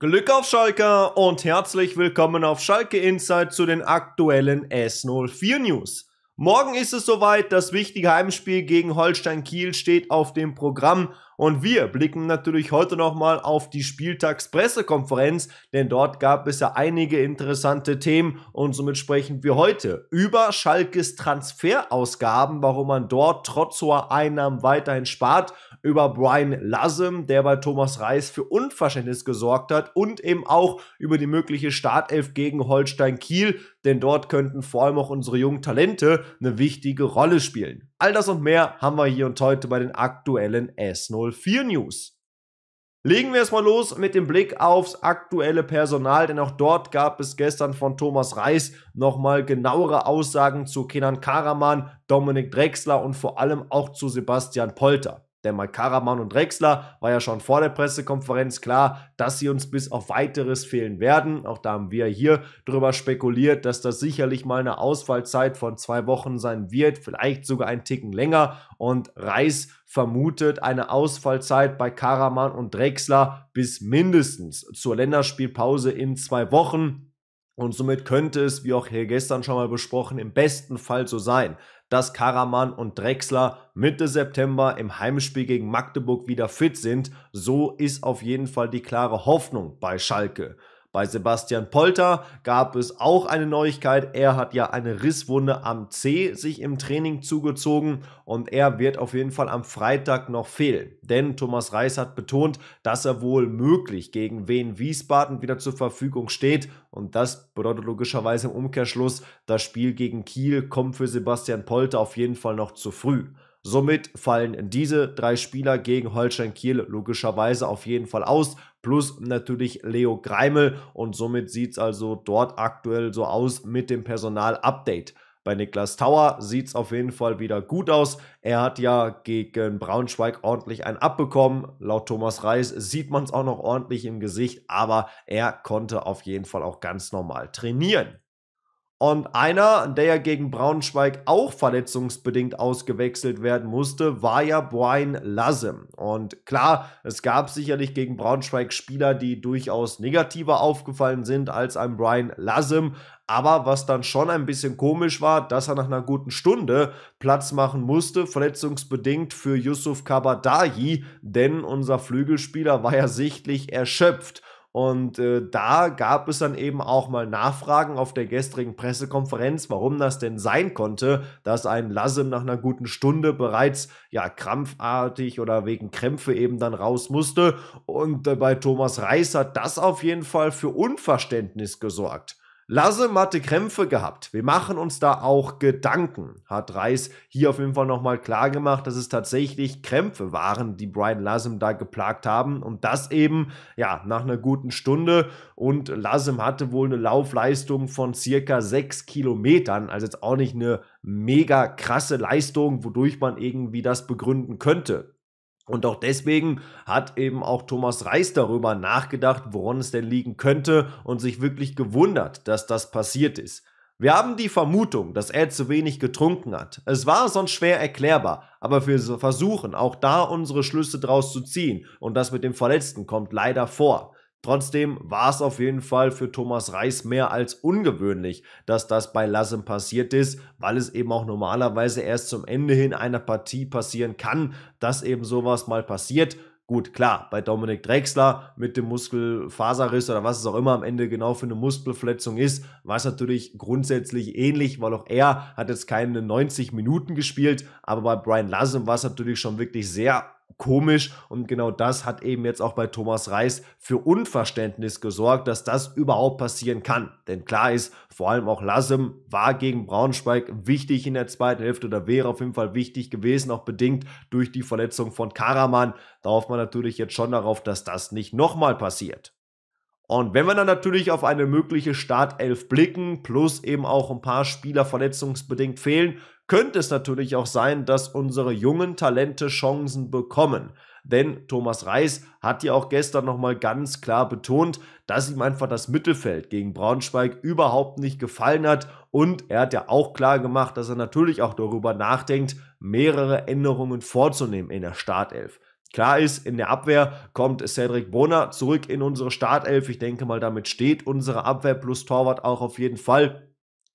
Glück auf Schalke und herzlich willkommen auf Schalke Insight zu den aktuellen S04 News. Morgen ist es soweit, das wichtige Heimspiel gegen Holstein Kiel steht auf dem Programm und wir blicken natürlich heute nochmal auf die Spieltagspressekonferenz, denn dort gab es ja einige interessante Themen und somit sprechen wir heute über Schalkes Transferausgaben, warum man dort trotz hoher Einnahmen weiterhin spart über Brian Lassem, der bei Thomas Reis für Unverständnis gesorgt hat und eben auch über die mögliche Startelf gegen Holstein Kiel, denn dort könnten vor allem auch unsere jungen Talente eine wichtige Rolle spielen. All das und mehr haben wir hier und heute bei den aktuellen S04 News. Legen wir erstmal los mit dem Blick aufs aktuelle Personal, denn auch dort gab es gestern von Thomas Reis nochmal genauere Aussagen zu Kenan Karaman, Dominik Drexler und vor allem auch zu Sebastian Polter. Denn mal Karaman und Drexler war ja schon vor der Pressekonferenz klar, dass sie uns bis auf weiteres fehlen werden. Auch da haben wir hier drüber spekuliert, dass das sicherlich mal eine Ausfallzeit von zwei Wochen sein wird, vielleicht sogar ein Ticken länger. Und Reis vermutet eine Ausfallzeit bei Karaman und Drexler bis mindestens zur Länderspielpause in zwei Wochen. Und somit könnte es, wie auch hier gestern schon mal besprochen, im besten Fall so sein, dass Karaman und Drexler Mitte September im Heimspiel gegen Magdeburg wieder fit sind. So ist auf jeden Fall die klare Hoffnung bei Schalke. Bei Sebastian Polter gab es auch eine Neuigkeit. Er hat ja eine Risswunde am C sich im Training zugezogen und er wird auf jeden Fall am Freitag noch fehlen. Denn Thomas Reis hat betont, dass er wohl möglich gegen Wien Wiesbaden wieder zur Verfügung steht und das bedeutet logischerweise im Umkehrschluss, das Spiel gegen Kiel kommt für Sebastian Polter auf jeden Fall noch zu früh. Somit fallen diese drei Spieler gegen Holstein Kiel logischerweise auf jeden Fall aus, plus natürlich Leo Greimel und somit sieht es also dort aktuell so aus mit dem Personal-Update. Bei Niklas Tauer sieht es auf jeden Fall wieder gut aus. Er hat ja gegen Braunschweig ordentlich ein abbekommen. Laut Thomas Reis sieht man es auch noch ordentlich im Gesicht, aber er konnte auf jeden Fall auch ganz normal trainieren. Und einer, der ja gegen Braunschweig auch verletzungsbedingt ausgewechselt werden musste, war ja Brian Lassem. Und klar, es gab sicherlich gegen Braunschweig Spieler, die durchaus negativer aufgefallen sind als ein Brian Lassem. Aber was dann schon ein bisschen komisch war, dass er nach einer guten Stunde Platz machen musste, verletzungsbedingt für Yusuf Kabadahi, denn unser Flügelspieler war ja sichtlich erschöpft. Und äh, da gab es dann eben auch mal Nachfragen auf der gestrigen Pressekonferenz, warum das denn sein konnte, dass ein Lassim nach einer guten Stunde bereits ja krampfartig oder wegen Krämpfe eben dann raus musste. Und äh, bei Thomas Reis hat das auf jeden Fall für Unverständnis gesorgt. Lasse matte Krämpfe gehabt. Wir machen uns da auch Gedanken, hat Reis hier auf jeden Fall nochmal klar gemacht, dass es tatsächlich Krämpfe waren, die Brian Lassem da geplagt haben und das eben, ja, nach einer guten Stunde und Lassem hatte wohl eine Laufleistung von circa sechs Kilometern, also jetzt auch nicht eine mega krasse Leistung, wodurch man irgendwie das begründen könnte. Und auch deswegen hat eben auch Thomas Reis darüber nachgedacht, woran es denn liegen könnte und sich wirklich gewundert, dass das passiert ist. Wir haben die Vermutung, dass er zu wenig getrunken hat. Es war sonst schwer erklärbar, aber wir versuchen auch da unsere Schlüsse draus zu ziehen und das mit dem Verletzten kommt leider vor. Trotzdem war es auf jeden Fall für Thomas Reis mehr als ungewöhnlich, dass das bei Lassen passiert ist, weil es eben auch normalerweise erst zum Ende hin einer Partie passieren kann, dass eben sowas mal passiert. Gut, klar, bei Dominik Drexler mit dem Muskelfaserriss oder was es auch immer am Ende genau für eine Muskelverletzung ist, war es natürlich grundsätzlich ähnlich, weil auch er hat jetzt keine 90 Minuten gespielt, aber bei Brian Lassen war es natürlich schon wirklich sehr komisch. Und genau das hat eben jetzt auch bei Thomas Reis für Unverständnis gesorgt, dass das überhaupt passieren kann. Denn klar ist, vor allem auch Lassem war gegen Braunschweig wichtig in der zweiten Hälfte oder wäre auf jeden Fall wichtig gewesen, auch bedingt durch die Verletzung von Karaman. Da hofft man natürlich jetzt schon darauf, dass das nicht nochmal passiert. Und wenn wir dann natürlich auf eine mögliche Startelf blicken, plus eben auch ein paar Spieler verletzungsbedingt fehlen, könnte es natürlich auch sein, dass unsere jungen Talente Chancen bekommen. Denn Thomas Reis hat ja auch gestern nochmal ganz klar betont, dass ihm einfach das Mittelfeld gegen Braunschweig überhaupt nicht gefallen hat. Und er hat ja auch klar gemacht, dass er natürlich auch darüber nachdenkt, mehrere Änderungen vorzunehmen in der Startelf. Klar ist, in der Abwehr kommt Cedric Bonner zurück in unsere Startelf. Ich denke mal, damit steht unsere Abwehr plus Torwart auch auf jeden Fall.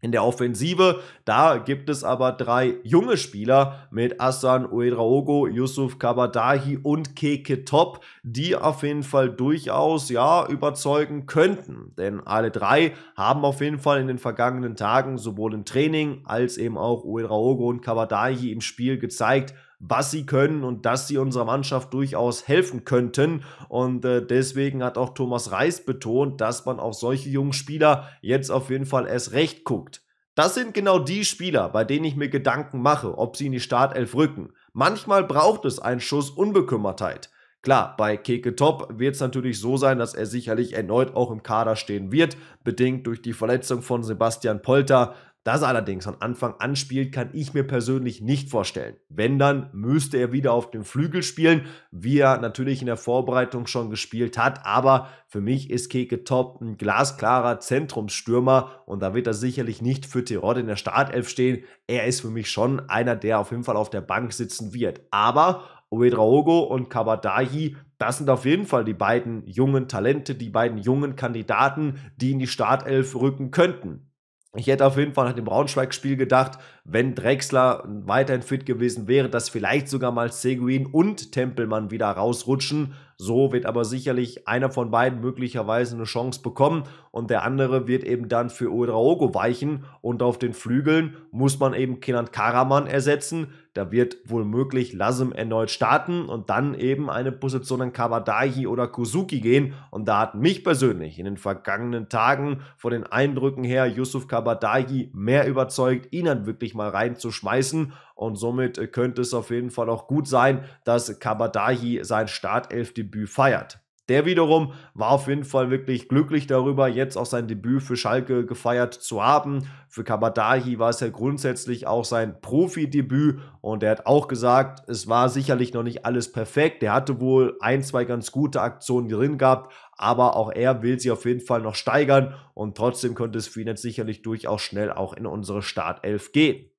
In der Offensive, da gibt es aber drei junge Spieler mit Asan Uedraogo, Yusuf Kabadahi und Keke Top, die auf jeden Fall durchaus, ja, überzeugen könnten. Denn alle drei haben auf jeden Fall in den vergangenen Tagen sowohl im Training als eben auch Uedraogo und Kabadahi im Spiel gezeigt, was sie können und dass sie unserer Mannschaft durchaus helfen könnten. Und äh, deswegen hat auch Thomas Reis betont, dass man auf solche jungen Spieler jetzt auf jeden Fall erst recht guckt. Das sind genau die Spieler, bei denen ich mir Gedanken mache, ob sie in die Startelf rücken. Manchmal braucht es einen Schuss Unbekümmertheit. Klar, bei Keke Top wird es natürlich so sein, dass er sicherlich erneut auch im Kader stehen wird, bedingt durch die Verletzung von Sebastian Polter. Das allerdings von Anfang an spielt, kann ich mir persönlich nicht vorstellen. Wenn dann, müsste er wieder auf dem Flügel spielen, wie er natürlich in der Vorbereitung schon gespielt hat. Aber für mich ist Keke Top ein glasklarer Zentrumsstürmer und da wird er sicherlich nicht für Tirol in der Startelf stehen. Er ist für mich schon einer, der auf jeden Fall auf der Bank sitzen wird. Aber Uedraogo und Kabadahi, das sind auf jeden Fall die beiden jungen Talente, die beiden jungen Kandidaten, die in die Startelf rücken könnten. Ich hätte auf jeden Fall nach dem Braunschweig-Spiel gedacht, wenn Drexler weiterhin fit gewesen wäre, dass vielleicht sogar mal Seguin und Tempelmann wieder rausrutschen. So wird aber sicherlich einer von beiden möglicherweise eine Chance bekommen und der andere wird eben dann für Udraogo weichen und auf den Flügeln muss man eben Kenan Karaman ersetzen. Da wird womöglich Lassem erneut starten und dann eben eine Position an Kabadagi oder Kuzuki gehen. Und da hat mich persönlich in den vergangenen Tagen von den Eindrücken her Yusuf Kabadagi mehr überzeugt, ihn dann wirklich mal reinzuschmeißen. Und somit äh, könnte es auf jeden Fall auch gut sein, dass Kabadahi sein Startelfdebüt feiert. Der wiederum war auf jeden Fall wirklich glücklich darüber, jetzt auch sein Debüt für Schalke gefeiert zu haben. Für Kabadahi war es ja grundsätzlich auch sein Profidebüt und er hat auch gesagt, es war sicherlich noch nicht alles perfekt. Er hatte wohl ein, zwei ganz gute Aktionen drin gehabt, aber auch er will sie auf jeden Fall noch steigern und trotzdem könnte es für ihn jetzt sicherlich durchaus schnell auch in unsere Startelf gehen.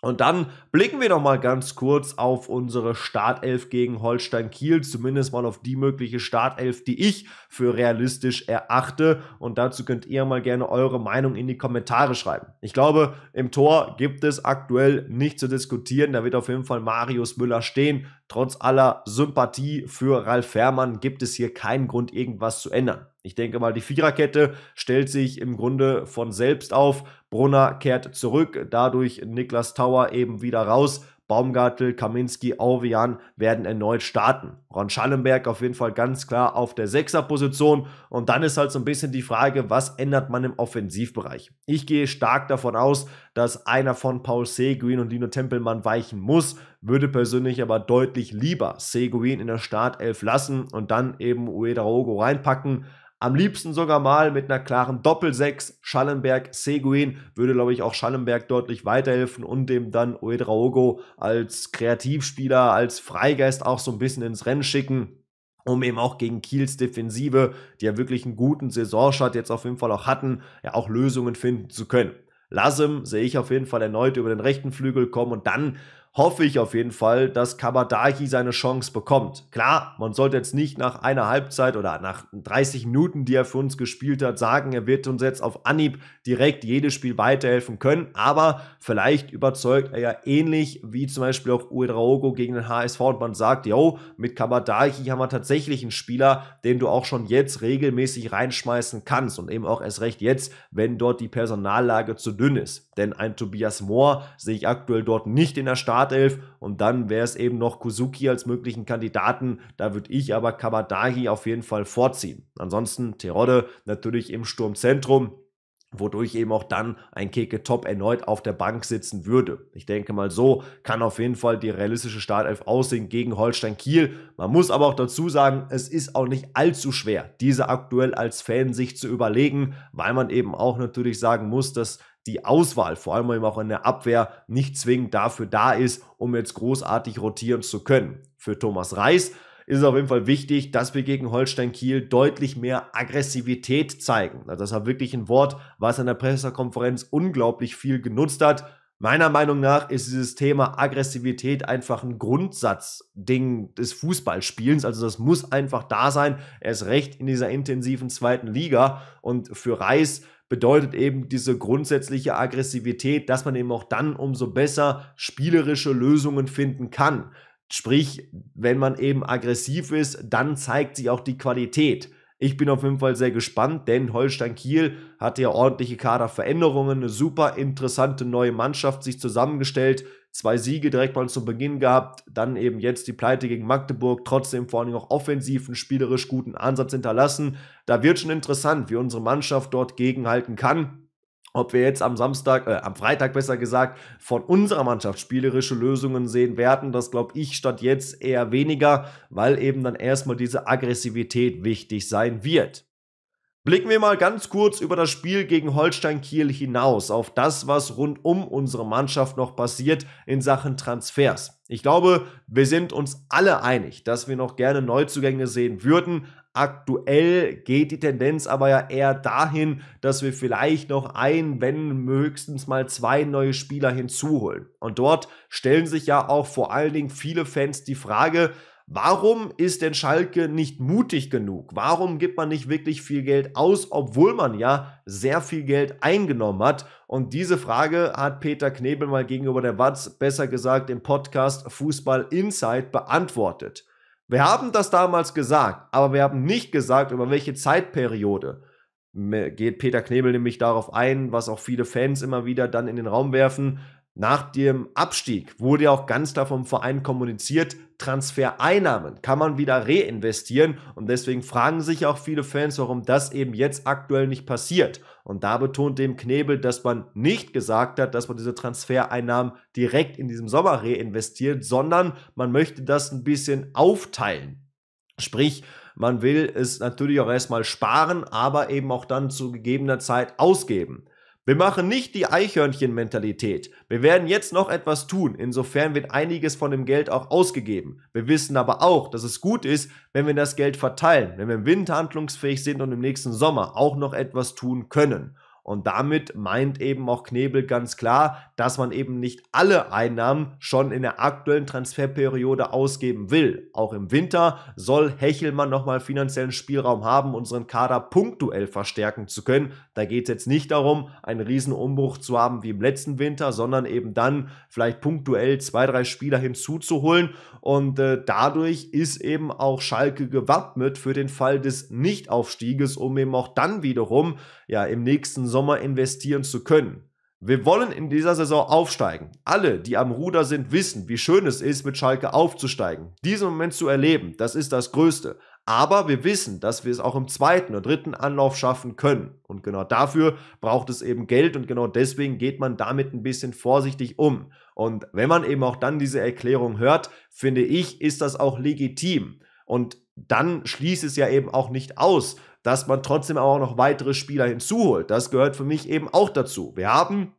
Und dann blicken wir noch mal ganz kurz auf unsere Startelf gegen Holstein Kiel, zumindest mal auf die mögliche Startelf, die ich für realistisch erachte. Und dazu könnt ihr mal gerne eure Meinung in die Kommentare schreiben. Ich glaube, im Tor gibt es aktuell nicht zu diskutieren. Da wird auf jeden Fall Marius Müller stehen. Trotz aller Sympathie für Ralf Fährmann gibt es hier keinen Grund, irgendwas zu ändern. Ich denke mal, die Viererkette stellt sich im Grunde von selbst auf. Brunner kehrt zurück, dadurch Niklas Tauer eben wieder raus. Baumgartel, Kaminski, Auvian werden erneut starten. Ron Schallenberg auf jeden Fall ganz klar auf der Sechserposition. Und dann ist halt so ein bisschen die Frage, was ändert man im Offensivbereich? Ich gehe stark davon aus, dass einer von Paul Seguin und Dino Tempelmann weichen muss, würde persönlich aber deutlich lieber Seguin in der Startelf lassen und dann eben Ueda Rogo reinpacken. Am liebsten sogar mal mit einer klaren Doppel-6 Schallenberg-Seguin würde, glaube ich, auch Schallenberg deutlich weiterhelfen und dem dann Uedraogo als Kreativspieler, als Freigeist auch so ein bisschen ins Rennen schicken um eben auch gegen Kiels Defensive, die ja wirklich einen guten Saisonstart jetzt auf jeden Fall auch hatten, ja auch Lösungen finden zu können. Lassem sehe ich auf jeden Fall erneut über den rechten Flügel kommen und dann hoffe ich auf jeden Fall, dass Kabadachi seine Chance bekommt. Klar, man sollte jetzt nicht nach einer Halbzeit oder nach 30 Minuten, die er für uns gespielt hat, sagen, er wird uns jetzt auf Anhieb direkt jedes Spiel weiterhelfen können, aber vielleicht überzeugt er ja ähnlich wie zum Beispiel auch Uedraogo gegen den HSV und man sagt, yo, mit Kabadachi haben wir tatsächlich einen Spieler, den du auch schon jetzt regelmäßig reinschmeißen kannst und eben auch erst recht jetzt, wenn dort die Personallage zu dünn ist. Denn ein Tobias Mohr sehe ich aktuell dort nicht in der Start Startelf und dann wäre es eben noch Kuzuki als möglichen Kandidaten. Da würde ich aber Kabadagi auf jeden Fall vorziehen. Ansonsten Terodde natürlich im Sturmzentrum wodurch eben auch dann ein Keke Top erneut auf der Bank sitzen würde. Ich denke mal, so kann auf jeden Fall die realistische Startelf aussehen gegen Holstein Kiel. Man muss aber auch dazu sagen, es ist auch nicht allzu schwer, diese aktuell als Fan sich zu überlegen, weil man eben auch natürlich sagen muss, dass die Auswahl, vor allem eben auch in der Abwehr, nicht zwingend dafür da ist, um jetzt großartig rotieren zu können. Für Thomas Reis ist es auf jeden Fall wichtig, dass wir gegen Holstein Kiel deutlich mehr Aggressivität zeigen. Das war wirklich ein Wort, was in der Pressekonferenz unglaublich viel genutzt hat. Meiner Meinung nach ist dieses Thema Aggressivität einfach ein Grundsatzding des Fußballspielens. Also das muss einfach da sein. Er ist recht in dieser intensiven zweiten Liga. Und für Reis bedeutet eben diese grundsätzliche Aggressivität, dass man eben auch dann umso besser spielerische Lösungen finden kann. Sprich, wenn man eben aggressiv ist, dann zeigt sich auch die Qualität. Ich bin auf jeden Fall sehr gespannt, denn Holstein Kiel hat ja ordentliche Kaderveränderungen, eine super interessante neue Mannschaft sich zusammengestellt, zwei Siege direkt mal zum Beginn gehabt, dann eben jetzt die Pleite gegen Magdeburg, trotzdem vor allem auch offensiv einen spielerisch guten Ansatz hinterlassen. Da wird schon interessant, wie unsere Mannschaft dort gegenhalten kann ob wir jetzt am Samstag, äh, am Freitag besser gesagt, von unserer Mannschaft spielerische Lösungen sehen werden, das glaube ich statt jetzt eher weniger, weil eben dann erstmal diese Aggressivität wichtig sein wird. Blicken wir mal ganz kurz über das Spiel gegen Holstein Kiel hinaus, auf das, was rund um unsere Mannschaft noch passiert in Sachen Transfers. Ich glaube, wir sind uns alle einig, dass wir noch gerne Neuzugänge sehen würden. Aktuell geht die Tendenz aber ja eher dahin, dass wir vielleicht noch ein, wenn höchstens mal zwei neue Spieler hinzuholen. Und dort stellen sich ja auch vor allen Dingen viele Fans die Frage, Warum ist denn Schalke nicht mutig genug? Warum gibt man nicht wirklich viel Geld aus, obwohl man ja sehr viel Geld eingenommen hat? Und diese Frage hat Peter Knebel mal gegenüber der Watz, besser gesagt im Podcast Fußball Insight, beantwortet. Wir haben das damals gesagt, aber wir haben nicht gesagt, über welche Zeitperiode geht Peter Knebel nämlich darauf ein, was auch viele Fans immer wieder dann in den Raum werfen. Nach dem Abstieg wurde ja auch ganz klar vom Verein kommuniziert, Transfereinnahmen kann man wieder reinvestieren und deswegen fragen sich auch viele Fans, warum das eben jetzt aktuell nicht passiert. Und da betont dem Knebel, dass man nicht gesagt hat, dass man diese Transfereinnahmen direkt in diesem Sommer reinvestiert, sondern man möchte das ein bisschen aufteilen. Sprich, man will es natürlich auch erstmal sparen, aber eben auch dann zu gegebener Zeit ausgeben. Wir machen nicht die Eichhörnchen-Mentalität. Wir werden jetzt noch etwas tun. Insofern wird einiges von dem Geld auch ausgegeben. Wir wissen aber auch, dass es gut ist, wenn wir das Geld verteilen, wenn wir im Winter handlungsfähig sind und im nächsten Sommer auch noch etwas tun können. Und damit meint eben auch Knebel ganz klar, dass man eben nicht alle Einnahmen schon in der aktuellen Transferperiode ausgeben will. Auch im Winter soll Hechelmann nochmal finanziellen Spielraum haben, unseren Kader punktuell verstärken zu können. Da geht es jetzt nicht darum, einen Riesenumbruch zu haben wie im letzten Winter, sondern eben dann vielleicht punktuell zwei, drei Spieler hinzuzuholen. Und äh, dadurch ist eben auch Schalke gewappnet für den Fall des Nichtaufstieges, um eben auch dann wiederum ja im nächsten Sommer Sommer investieren zu können. Wir wollen in dieser Saison aufsteigen. Alle, die am Ruder sind, wissen, wie schön es ist, mit Schalke aufzusteigen. Diesen Moment zu erleben, das ist das Größte. Aber wir wissen, dass wir es auch im zweiten und dritten Anlauf schaffen können. Und genau dafür braucht es eben Geld und genau deswegen geht man damit ein bisschen vorsichtig um. Und wenn man eben auch dann diese Erklärung hört, finde ich, ist das auch legitim. Und dann schließt es ja eben auch nicht aus, dass man trotzdem auch noch weitere Spieler hinzuholt. Das gehört für mich eben auch dazu. Wir haben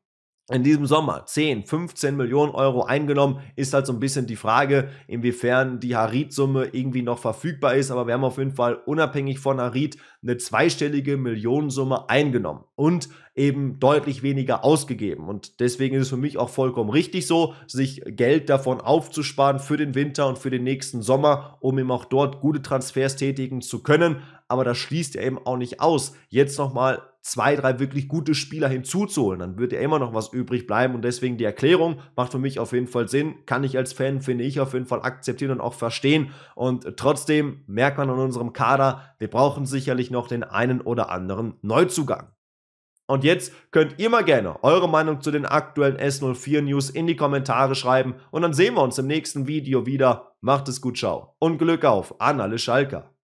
in diesem Sommer 10, 15 Millionen Euro eingenommen, ist halt so ein bisschen die Frage, inwiefern die Harid-Summe irgendwie noch verfügbar ist. Aber wir haben auf jeden Fall unabhängig von Harid eine zweistellige Millionensumme eingenommen. Und eben deutlich weniger ausgegeben. Und deswegen ist es für mich auch vollkommen richtig so, sich Geld davon aufzusparen für den Winter und für den nächsten Sommer, um eben auch dort gute Transfers tätigen zu können. Aber das schließt ja eben auch nicht aus, jetzt nochmal zwei, drei wirklich gute Spieler hinzuzuholen. Dann wird ja immer noch was übrig bleiben und deswegen die Erklärung macht für mich auf jeden Fall Sinn. Kann ich als Fan, finde ich, auf jeden Fall akzeptieren und auch verstehen. Und trotzdem merkt man an unserem Kader, wir brauchen sicherlich noch den einen oder anderen Neuzugang. Und jetzt könnt ihr mal gerne eure Meinung zu den aktuellen S04 News in die Kommentare schreiben und dann sehen wir uns im nächsten Video wieder. Macht es gut, ciao und Glück auf an alle Schalker.